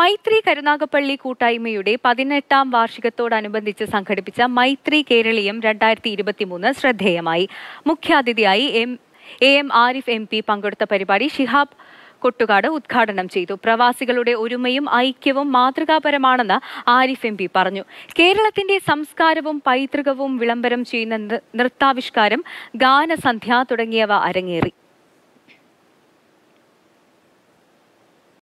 മൈത്രി കരുനാഗപ്പള്ളി കൂട്ടായ്മയുടെ പതിനെട്ടാം വാർഷികത്തോടനുബന്ധിച്ച് സംഘടിപ്പിച്ച മൈത്രി കേരളീയം രണ്ടായിരത്തി ഇരുപത്തിമൂന്ന് ശ്രദ്ധേയമായി മുഖ്യാതിഥിയായി M A M Arif M P പങ്കെടുത്ത പരിപാടി ഷിഹാബ് കൊട്ടുകാട് ഉദ്ഘാടനം ചെയ്തു പ്രവാസികളുടെ ഒരുമയും ഐക്യവും മാതൃകാപരമാണെന്ന് ആരിഫ് എം പി പറഞ്ഞു കേരളത്തിന്റെ സംസ്കാരവും പൈതൃകവും വിളംബരം ചെയ്യുന്ന നൃത്താവിഷ്കാരം ഗാനസന്ധ്യ തുടങ്ങിയവ അരങ്ങേറി